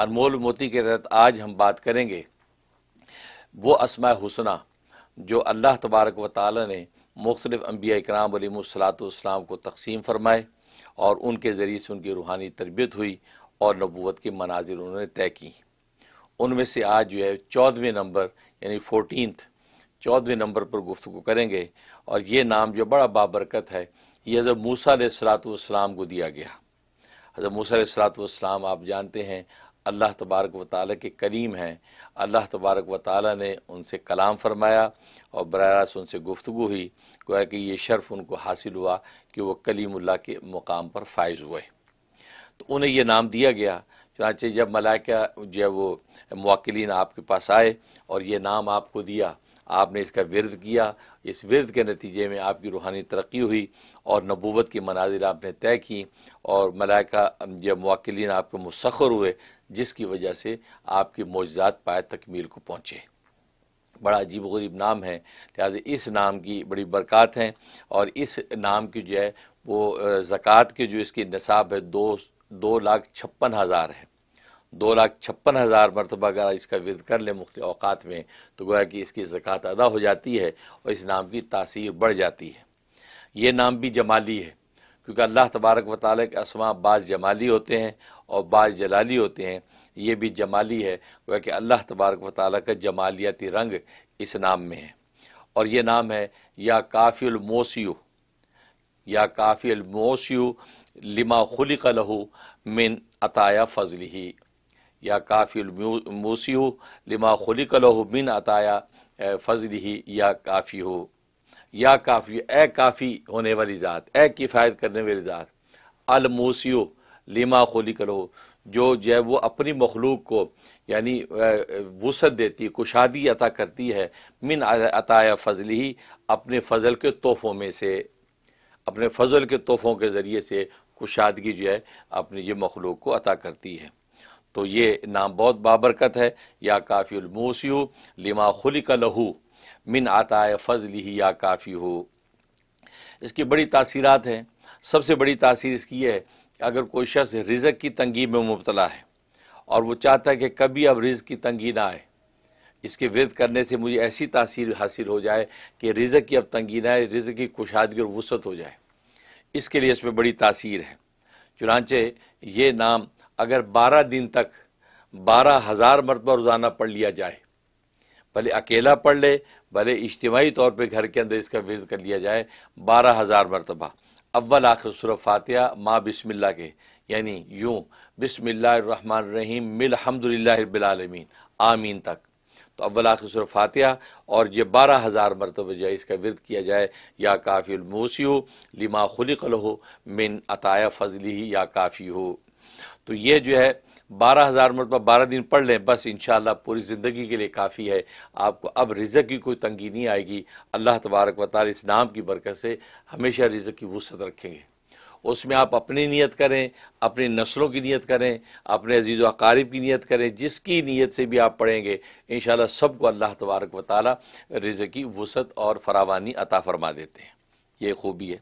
अनमोल मोती के तहत आज हम बात करेंगे वो असमा हुसना जो अल्लाह तबारक व ताल ने मुख्तलिफ़ अम्बिया कराम सलातम को तकसीम फ़रमाए और उनके ज़रिए से उनकी रूहानी तरबियत हुई और नबूत के मनाजिर उन्होंने तय की उनमें से आज जो है चौदहवें नंबर यानी फोटीन चौदहवें नंबर पर गुफ्तु करेंगे और ये नाम जो बड़ा बाबरकत है ये हज़र मूसा सलातम को दिया गया हज़र मूसा सलातम आप जानते हैं अल्लाह तबारक व ताली के करीम हैं अल्लाह तबारक व ताल ने उनसे कलाम फरमाया और बर रास्त उनसे गुफ्तु हुई गोया कि ये शर्फ उनको हासिल हुआ कि वह कलीमुल्ला के मुकाम पर फायज़ हुए तो उन्हें यह नाम दिया गया चनाचे जब मलाइका जो है वो मवक्लिन आपके पास आए और ये नाम आपको दिया आपने इसका विरद किया इस विरद के नतीजे में आपकी रूहानी तरक्की हुई और नबूवत की मनाजिर आपने तय की और मलाइका जब मौक़िन आपके मुसखर हुए जिसकी वजह से आपके मौजात पाए तकमील को पहुँचे बड़ा अजीब गरीब नाम है लिहाजा इस नाम की बड़ी बरक़ात हैं और इस नाम की जो है वो ज़क़़त के जो इसकी नसाब है दो दो लाख छप्पन हज़ार है दो लाख छप्पन हज़ार मरतबा अगर इसका विद कर लें मुख्त अवकात में तो गोया कि इसकी ज़क़़त अदा हो जाती है और इस नाम की तासीर बढ़ जाती है ये नाम भी जमाली है क्योंकि अल्लाह तबारक व ताल के असमा बाज जमाली होते हैं और बाज जलाली होते हैं ये भी जमाली है वह कि अल्लाह तबारक व ताल का जमालियाती रंग इस नाम में है और ये नाम है या काफ़ी मोसियो या काफ़ी लिमा खुलिक लहू मिन अताया फजल ही या काफ़ी मोसियो लिमा खुलिक लहू मिन अताया फजल ही या काफ़ी हो या काफ़ी ए काफ़ी होने वाली ज़ात ए किफ़ायत करने वाली ज़ात अलमूसियो लिमा खोली करो जो जो है वो अपनी मखलूक को यानी वसत देती कुशादी अता करती है मिन अताया फजल ही अपने फजल के तोहफ़ों में से अपने फजल के तोहफ़ों के ज़रिए से कुशादगी जो है अपने ये मखलूक को अता करती है तो ये नाम बहुत बाबरकत है या काफ़ी अलमूसियो लिमा खुली का लहू मिन आता है फजल ही या काफ़ी हो इसकी बड़ी तासीरत हैं सबसे बड़ी तासीर इसकी है कि अगर कोई शख्स रिज़ की तंगी में मुबतला है और वो चाहता है कि कभी अब रिज़ की तंगी ना आए इसके विरद करने से मुझे ऐसी तासीर हासिल हो जाए कि रिज़क की अब तंगी ना आए रिज़ की कुशादगी और वसत हो जाए इसके लिए इसमें बड़ी तासीर है चुनाचे ये नाम अगर बारह दिन तक बारह हज़ार मरतबा रोज़ाना पढ़ लिया जाए भले अकेला पढ़ ले भले इज्तमाही तौर पर घर के अंदर इसका विरद कर लिया जाए बारह हज़ार मरतबा अव्वल आखिर सुर फातिहा माँ बिसमिल्ला के यानी यूँ बिसमिल्लाम मिलहमदिल्लाबीआलमीन आमीन तक तो अव्वल आखिर सुर फातिहा और ये बारह हज़ार मरतब जो है इसका विरद किया जाए या काफ़ी मोसी हो लिमा कल हो मिन अताया फजली ही या काफ़ी हो तो ये जो है बारह हज़ार मरतबा बारह दिन पढ़ लें बस इन पूरी ज़िंदगी के लिए काफ़ी है आपको अब रिजक की कोई तंगी नहीं आएगी अल्लाह तबारक व ताल इस नाम की बरकत से हमेशा रिजक की वसत रखेंगे उसमें आप अपनी नीयत करें अपनी नस्लों की नीयत करें अपने अजीज़ अकारीब की नीयत करें जिसकी नीयत से भी आप पढ़ेंगे इन सबको अल्लाह तबारक व ताली की वसत और फरावानी अता फरमा देते हैं ये खूबी है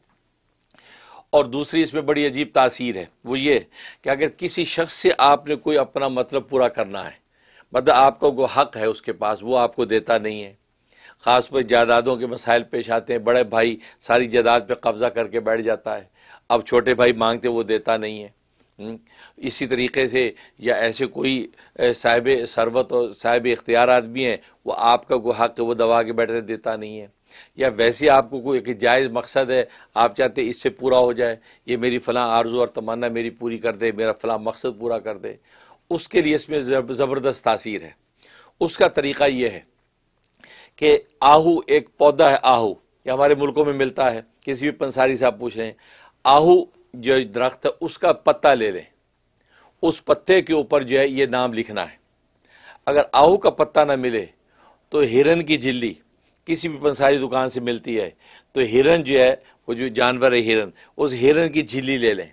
और दूसरी इसमें बड़ी अजीब तासीर है वो ये कि अगर किसी शख्स से आपने कोई अपना मतलब पूरा करना है मतलब आपका वो हक है उसके पास वो आपको देता नहीं है ख़ास पर जायदादों के मसाइल पेश आते हैं बड़े भाई सारी जायदाद पर कब्ज़ा करके बैठ जाता है अब छोटे भाई मांगते वो देता नहीं है हम्म, इसी तरीके से या ऐसे कोई साहिब सरवत और साहिब इख्तियार आदमी हैं वो आपका कोई हक वो दबा के बैठने देता नहीं है या वैसे आपको कोई एक जायज़ मकसद है आप चाहते इससे पूरा हो जाए ये मेरी फ़लाँ आर्जू और तमन्ना मेरी पूरी कर दे मेरा फ़लाँ मकसद पूरा कर दे उसके लिए इसमें ज़बरदस्त तासीर है उसका तरीका ये है कि आहू एक पौधा है आहू ये हमारे मुल्कों में मिलता है किसी भी पंसारी से आप पूछ लें आहू जो दरख्त है उसका पत्ता ले लें उस पत्ते के ऊपर जो है ये नाम लिखना है अगर आहू का पत्ता ना मिले तो हिरन की झिल्ली किसी भी पंसारी दुकान से मिलती है तो हिरन जो है वो जो जानवर है हिरन उस हिरन की झिल्ली ले लें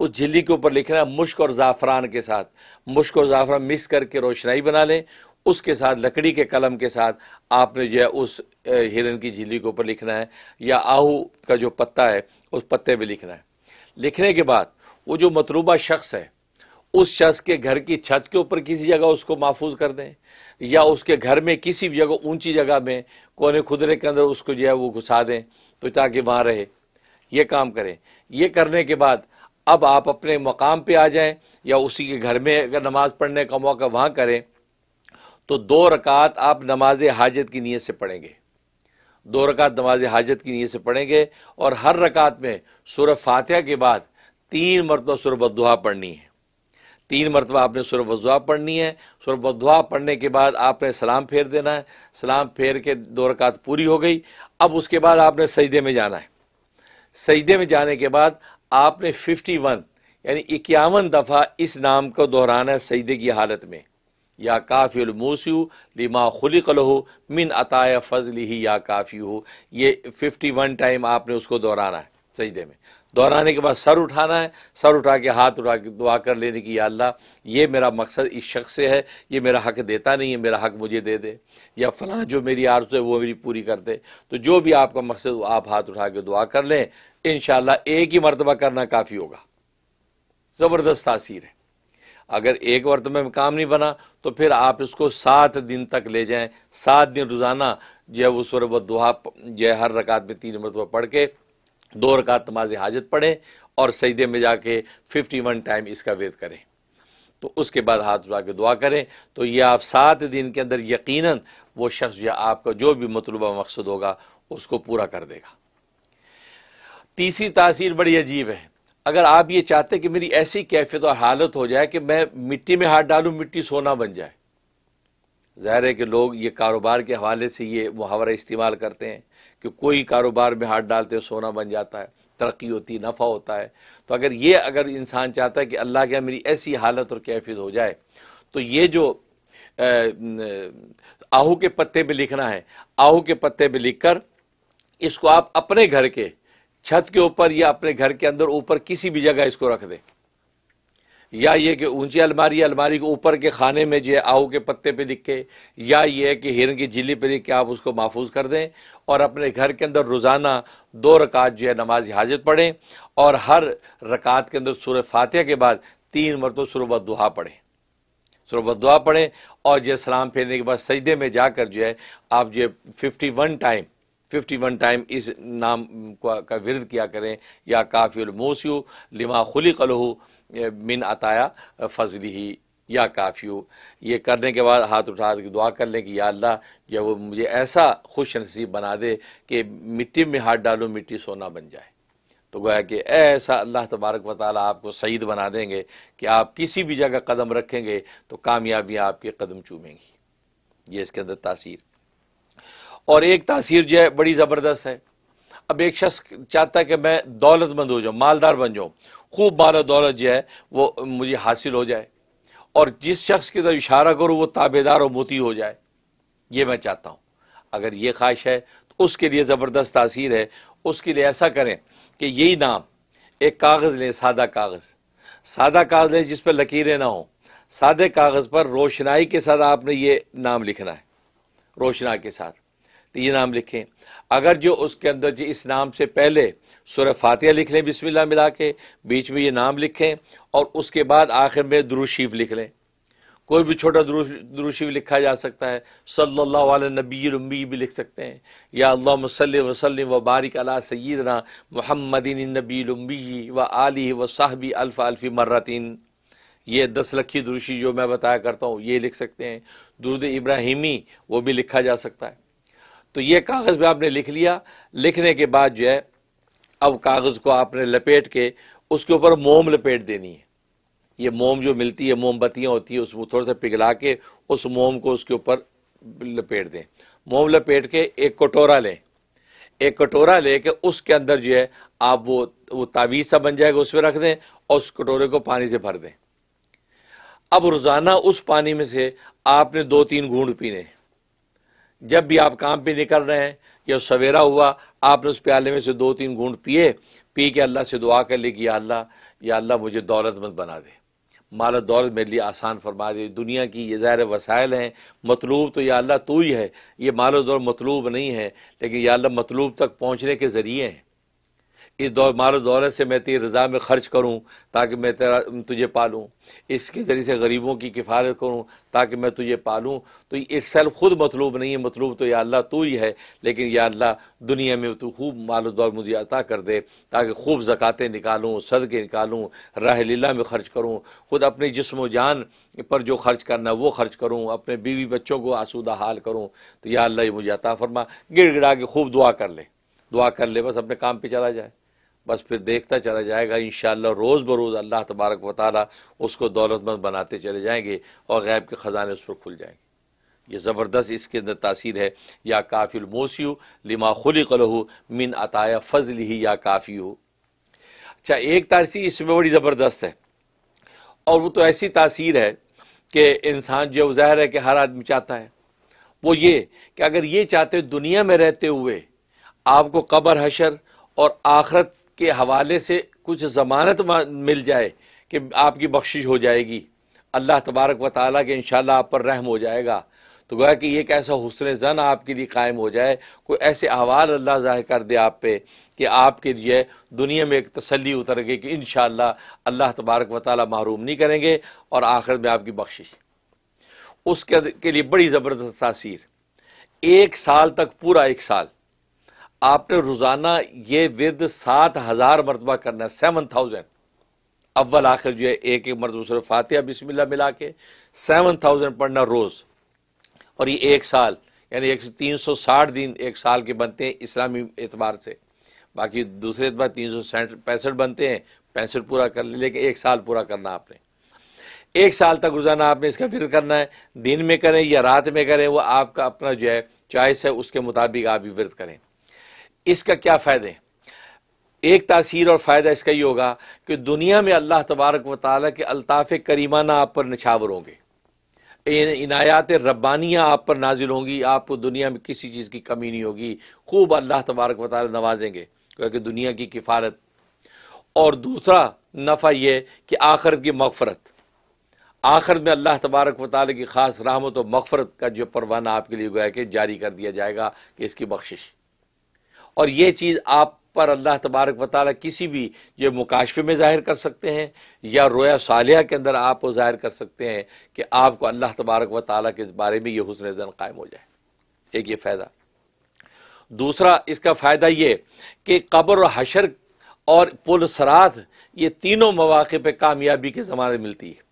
उस झिल्ली के ऊपर लिखना है मुश्क और ज़ाफ़रान के साथ मुश्क और ज़ाफ़रान मिक्स करके रोशनाई बना लें उसके साथ लकड़ी के कलम के साथ आपने जो है उस हिरन की झिल्ली के ऊपर लिखना है या आहू का जो पत्ता है उस पत्ते पर लिखना है लिखने के बाद वो जो मतलूबा शख्स है उस शख्स के घर की छत के ऊपर किसी जगह उसको महफूज कर दें या उसके घर में किसी भी जगह ऊंची जगह में कोने खुदरे के अंदर उसको जो है वो घुसा दें तो ताकि वहाँ रहे ये काम करें ये करने के बाद अब आप अपने मकाम पे आ जाएं या उसी के घर में अगर नमाज़ पढ़ने का मौका वहाँ करें तो दो रकात आप नमाज हाजत की नीयत से पढ़ेंगे दो रकात नमाज हाजत की नीयत से पढ़ेंगे और हर रकात में सुर फातह के बाद तीन मरतबा सुर पढ़नी है तीन मरतबा आपने सुरब वजुआ पढ़नी है सुर वजुआ पढ़ने के बाद आपने सलाम फेर देना है सलाम फेर के दो रकात पूरी हो गई अब उसके बाद आपने सजदे में जाना है सजदे में जाने के बाद आपने फिफ्टी वन यानी इक्यावन दफ़ा इस नाम को दोहराना है सजदे की हालत में या काफ़िलमूसू लिमा हो मिन अताया फजल ही या काफ़ी हो ये फिफ्टी वन टाइम आपने उसको दोहराना है सजदे में दोहराने के बाद सर उठाना है सर उठा के हाथ उठा के दुआ कर लेने की या अल्लाह ये मेरा मकसद इस शख्स से है ये मेरा हक देता नहीं है मेरा हक मुझे दे दे या फला जो मेरी आर्ज है वो मेरी पूरी कर दे तो जो भी आपका मकसद आप हाथ उठा के दुआ कर लें इन एक ही मरतबा करना काफ़ी होगा ज़बरदस्त तासीर है अगर एक वर्त में काम नहीं बना तो फिर आप इसको सात दिन तक ले जाएं सात दिन रोज़ाना जो है उस वरबत दुआ जो है हर रकात में तीन मरतबा पढ़ के दो रकात नमाज हाजत पढ़ें और सईदे में जाके 51 टाइम इसका वेद करें तो उसके बाद हाथ उठा के दुआ करें तो ये आप सात दिन के अंदर यकीनन वो शख्स या आपका जो भी मतलूबा मकसद होगा उसको पूरा कर देगा तीसरी तासीर बड़ी अजीब है अगर आप ये चाहते कि मेरी ऐसी कैफियत और हालत हो जाए कि मैं मिट्टी में हाथ डालूं मिट्टी सोना बन जाए ज़ाहिर है कि लोग ये कारोबार के हवाले से ये मुहावरा इस्तेमाल करते हैं कि कोई कारोबार में हाथ डालते सोना बन जाता है तरक्की होती नफ़ा होता है तो अगर ये अगर इंसान चाहता है कि अल्लाह के मेरी ऐसी हालत और कैफियत हो जाए तो ये जो आहू के पत्ते पे लिखना है आहू के पत्ते पे लिखकर इसको आप अपने घर के छत के ऊपर या अपने घर के अंदर ऊपर किसी भी जगह इसको रख दें या ये कि ऊंची अलमारी अलमारी के ऊपर के खाने में जो है के पत्ते पे के या ये कि हिरन की झिल्ली पे दिख के आप उसको महफूज कर दें और अपने घर के अंदर रोज़ाना दो रकात जो है नमाज हाजत पढ़ें और हर रकात के अंदर सूर फातह के बाद तीन मरतब सुरबत दुहा पढ़ें सुरबत दुआ पढ़ें और जो सलाम फेरने के बाद सजदे में जाकर जो है आप जो है fifty one time fifty one time इस नाम का विरद किया करें या काफ़ी मोसियो लिमा खुली कलहू मिन अताया फजली ही या काफ़ी हो ये करने के बाद हाथ उठा के दुआ कर लें कि या अल्लाह जब वो मुझे ऐसा खुश नसीब बना दे कि मिट्टी में हाथ डालो मिट्टी सोना बन जाए तो गोया कि ऐसा अल्लाह तबारक व आपको सईद बना देंगे कि आप किसी भी जगह कदम रखेंगे तो कामयाबियाँ आपके कदम चूमेंगी ये इसके अंदर तासीर और एक तासीर जो है बड़ी ज़बरदस्त है अब एक शख्स चाहता है कि मैं दौलतमंद हो जाऊँ मालदार बन जाऊँ खूब बाल दौलत जो है वो मुझे हासिल हो जाए और जिस शख्स की तरफ तो इशारा करूँ वो ताबेदार और मोती हो जाए ये मैं चाहता हूँ अगर ये ख्वाहिश है तो उसके लिए ज़बरदस्त तासीर है उसके लिए ऐसा करें कि यही नाम एक कागज़ लें सादा कागज़ सादा कागज़ लें जिस पर लकीरें ना हों सादे कागज़ पर रोशनाई के साथ आपने ये नाम लिखना है रोशना के साथ तो ये नाम लिखें अगर जो उसके अंदर जी इस नाम से पहले सुर फातिहा लिख लें बिस्मिल्लाह मिला के बीच में ये नाम लिखें और उसके बाद आखिर में द्रुशीफ लिख लें कोई भी छोटा द्रुशीफ लिखा जा सकता है सल्ला अलैहि नबी भी लिख सकते हैं या अल्लाह मसल वसलम व बारिक अला ना महमदिन नबी व आली व साहबी अल्फ़ अल्फ़ी मर्रतिन ये दस लखी दुरुशी जो मैं बताया करता हूँ ये लिख सकते हैं दुरुद इब्राहिमी वो भी लिखा जा सकता है तो ये कागज़ में आपने लिख लिया लिखने के बाद जो है अब कागज़ को आपने लपेट के उसके ऊपर मोम लपेट देनी है ये मोम जो मिलती है मोमबत्तियाँ होती है उसको थोड़ा सा पिघला के उस मोम को उसके ऊपर लपेट दें मोम लपेट के एक कटोरा लें एक कटोरा लेके उसके अंदर जो है आप वो वो तावीज़ सा बन जाएगा उसमें रख दें और उस कटोरे को पानी से भर दें अब रोज़ाना उस पानी में से आपने दो तीन घूंढ पीने जब भी आप काम पे निकल रहे हैं या सवेरा हुआ आपने उस प्याले में से दो तीन घूंट पिए पी के अल्लाह से दुआ कर ले कि या अल्लाह या अल्लाह मुझे दौलतमंद बना दे माल दौलत मेरे लिए आसान फरमा दे दुनिया की ये ज़ाहिर वसायल हैं मतलूब तो या अल्लाह तू ही है ये माल दौलत मतलूब नहीं है लेकिन या अल्लाह मतलूब तक पहुँचने के ज़रिए हैं इस दौर माल दौलत से मैं तेरी रजा में ख़र्च करूँ ताकि मैं तेरा तुझे पालूँ इसके ज़रिए से गरीबों की किफ़ारत करूँ ताकि मैं तुझे पालूँ तो ये सेल्फ ख़ुद मतलूब नहीं है मतलूब तो या अल्लाह तू ही है लेकिन या अल्लाह दुनिया में तो खूब माल दौर मुझे अता कर दे ताकि खूब ज़क़ातें निकालूँ सदक़े निकालूँ राह लीला में ख़र्च करूँ ख़ुद अपने जिसम जान पर जो ख़र्च करना है वो ख़र्च करूँ अपने बीवी बच्चों को आसूदा हाल करूँ तो या अल्लाह मुझे अता फरमा गिड़ गिड़ा के खूब दुआ कर ले दुआ कर ले बस अपने काम पे चला जाए बस फिर देखता चला जाएगा इन रोज़ बरोज़ अल्लाह तबारक व उसको दौलतमंद बनाते चले जाएंगे और गैब के ख़जाने उस पर खुल जाएंगे ये ज़बरदस्त इसके अंदर तासीर है या मोसी लिमा खुली कलहू मिन अताया फजल ही या काफ़ी हो अच्छा एक तासीर इसमें बड़ी ज़बरदस्त है और वो तो ऐसी तासीर है कि इंसान जो ज़ाहिर है कि हर आदमी चाहता है वो ये कि अगर ये चाहते दुनिया में रहते हुए आपको कबर हशर और आखरत के हवाले से कुछ ज़मानत मिल जाए कि आपकी बख्शिश हो जाएगी अल्लाह तबारक व ताली के इन आप पर रहम हो जाएगा तो गोया कि एक ऐसा हुसन ज़न आपके लिए कायम हो जाए कोई ऐसे अहवाल अल्लाह ज़ाहिर कर दे आप पे कि आपके लिए दुनिया में एक तसली उतर गई कि इन अल्लाह तबारक व ताली महरूम नहीं करेंगे और आखिर में आपकी बख्शिश उसके के लिए बड़ी ज़बरदस्त तासीर एक साल तक पूरा एक साल आपने रोज़ाना ये विद सात हज़ार मरतबा करना है सेवन थाउजेंड अव्वल आखिर जो है एक एक मरतबा सिर्फ फातिया बिस्मिल्ला मिला के सेवन थाउजेंड पढ़ना रोज़ और ये एक साल यानी एक तीन सौ साठ दिन एक साल के बनते हैं इस्लामी एतबार से बाकी दूसरे एतबार तीन सौ पैंसठ बनते हैं पैंसठ पूरा कर ले, लेकिन एक साल पूरा करना आपने एक साल तक रोज़ाना आपने इसका फिर करना है दिन में करें या रात में करें वो आपका अपना जो है चॉइस है उसके मुताबिक आप भी व्रत करें इसका क्या फ़ायदे एक तासीर और फ़ायदा इसका ही होगा कि दुनिया में अल्लाह तबारक व ताली के अल्ताफ़ करीमाना आप पर नछावर होंगे इनायात रब्बानियाँ आप पर नाजिल होंगी आपको दुनिया में किसी चीज़ की कमी नहीं होगी खूब अल्लाह तबारक व ताली नवाजेंगे क्योंकि दुनिया की किफ़ारत और दूसरा नफ़ा यह कि आखरत की मगफरत आखिर में अल्लाह तबारक व वाली की ख़ास रहमत और मगफरत का जो परवाना आपके लिए गोया कि जारी कर दिया जाएगा कि इसकी बख्शिश और ये चीज़ आप पर अल्लाह तबारक वाल किसी भी जो मुकाशफे में ज़ाहिर कर सकते हैं या रोया सालिया के अंदर आप वो ज़ाहिर कर सकते हैं कि आपको अल्लाह तबारक व ताली के इस बारे में यह हुसन जन कायम हो जाए एक ये फ़ायदा दूसरा इसका फ़ायदा ये कि कब्र हशर और पुल सरात ये तीनों मौाक़े पर कामयाबी के ज़माने मिलती है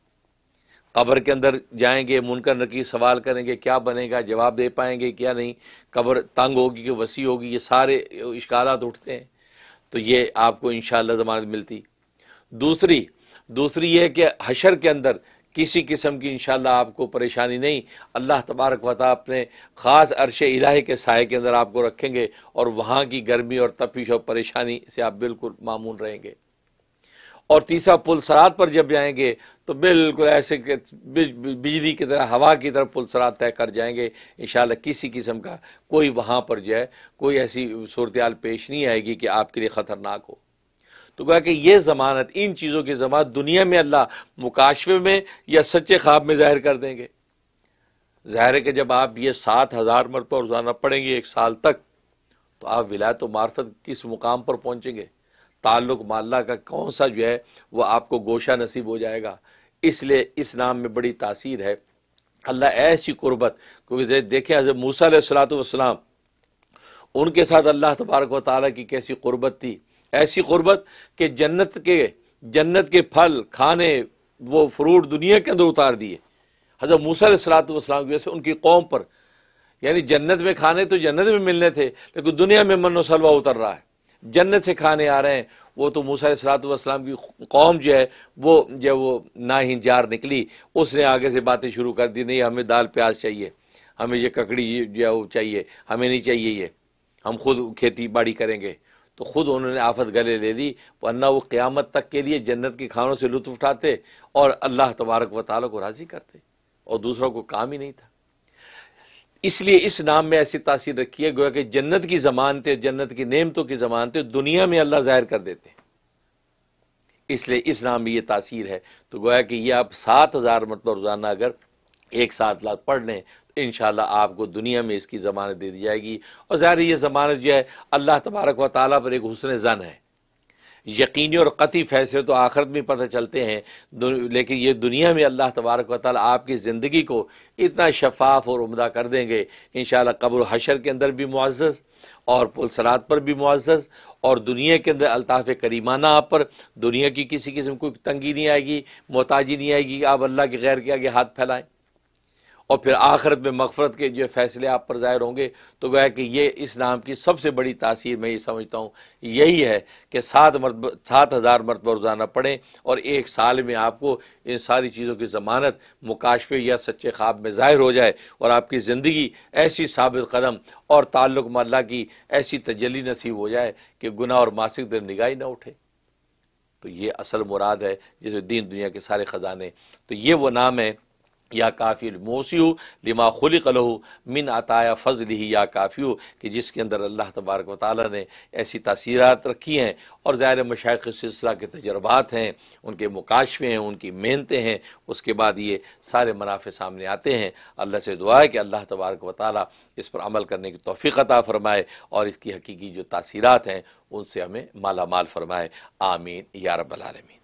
कब्र के अंदर जाएंगे मुनकर नकी सवाल करेंगे क्या बनेगा जवाब दे पाएंगे क्या नहीं कब्र तंग होगी कि वसी होगी ये सारे इश्कालत उठते हैं तो ये आपको इन शमानत मिलती दूसरी दूसरी ये कि हशर के अंदर किसी किस्म की इन आपको परेशानी नहीं अल्लाह तबारक वाता अपने ख़ास अरश इलाहे के साय के अंदर आपको रखेंगे और वहाँ की गर्मी और तपिश और परेशानी से आप बिल्कुल मामून रहेंगे और तीसरा पुल सरात पर जब जाएंगे तो बिल्कुल ऐसे बिजली की तरह हवा की तरह पुल सरात तय कर जाएंगे इन किसी किस्म का कोई वहाँ पर जो है कोई ऐसी सूरत पेश नहीं आएगी कि आपके लिए ख़तरनाक हो तो कहा कि ये ज़मानत इन चीज़ों की ज़मानत दुनिया में अल्लाह मुकाशवे में या सच्चे ख्वाब में ज़ाहिर कर देंगे ज़ाहिर है कि जब आप ये सात हज़ार मरतबा रोज़ाना पढ़ेंगे एक साल तक तो आप विलायत मार्फत किस मुकाम पर पहुँचेंगे ताल्लुक माल्ला का कौन सा जो है वह आपको गोशा नसीब हो जाएगा इसलिए इस नाम में बड़ी तासीर है अल्लाह ऐसी कुर्बत क्योंकि देखें हजरत मूसा सलातम उनके साथ अल्लाह तबारक व ताली की कैसी कुर्बत थी ऐसी कुर्बत कि जन्नत के जन्नत के फल खाने वो फ्रूट दुनिया के अंदर उतार दिए हजरत मूसा सलातम की वजह से उनकी कौम पर यानी जन्नत में खाने तो जन्नत में मिलने थे लेकिन दुनिया में मनोसलवा उतर रहा है जन्नत से खाने आ रहे हैं वो तो मूसा सलातम की कौम जो है वो जो वो ना ही जार निकली उसने आगे से बातें शुरू कर दी नहीं हमें दाल प्याज चाहिए हमें ये ककड़ी जो है वो चाहिए हमें नहीं चाहिए ये हम खुद खेती बाड़ी करेंगे तो खुद उन्होंने आफत गले ले ली वरना वो क़्यामत तक के लिए जन्नत के खानों से लुत्फ उठाते और अल्लाह तबारक व ताली को राज़ी करते और दूसरों को काम ही नहीं था इसलिए इस नाम में ऐसी तासीर रखी है गोया कि जन्नत की थे जन्नत की नेमतों की थे दुनिया में अल्लाह जाहिर कर देते हैं इसलिए इस नाम में ये तासीर है तो गोया कि ये आप सात हज़ार मतलब रोज़ाना अगर एक सात लाख पढ़ लें तो इन आपको दुनिया में इसकी ज़मानत दे दी जाएगी और ज़ाहिर ये ज़मानत जो है अल्लाह तबारक व ताली पर एक हुसन ज़न है यकीनी और कति फैसले तो आखिरत में पता चलते हैं लेकिन ये दुनिया में अल्लाह तबारक ताल आपकी ज़िंदगी को इतना शफाफ और उमदा कर देंगे इन शब्र हशर के अंदर भी मुआज़ और पुलसरात पर भी मुआज़ और दुनिया के अंदर अलताफ़ करीमाना आप पर दुनिया की किसी किस्म कोई तंगी नहीं आएगी मोहताजी नहीं आएगी आप अल्लाह के गैर के आगे हाथ फैलाएँ और फिर आखिरत में मगफरत के जो फैसले आप पर ज़ाहिर होंगे तो वह कि ये इस नाम की सबसे बड़ी तासीर मैं ये समझता हूँ यही है कि सात मरत सात हज़ार मरतब रोज़ाना पढ़ें और एक साल में आपको इन सारी चीज़ों की ज़मानत मुकाशफे या सच्चे ख्वाब में ज़ाहिर हो जाए और आपकी ज़िंदगी ऐसी साबित कदम और ताल्लुक मल्ला की ऐसी तजली नसीब हो जाए कि गुना और मासिक दर निगाही ना उठे तो ये असल मुराद है जिसमें दीन दुनिया के सारे ख़जाने तो ये वो नाम है या काफ़ी मोसी लिमा खुल कलह मिन अताया फजल ही या काफ़ी कि जिसके अंदर अल्लाह तबारक ताली ने ऐसी तसीरत रखी हैं और ज़ाहिर मशाक़ सिलसिला के तजर्बात हैं उनके मुकाशफे हैं उनकी मेहनतें हैं उसके बाद ये सारे मुनाफे सामने आते हैं अल्लाह से दुआ है कि अल्लाह तबारक वाली इस पर अमल करने की तोफ़ी अता फ़रमाए और इसकी हकीकी जो तासीरत हैं उनसे हमें माला माल फरमाए आमीन या रबालमीन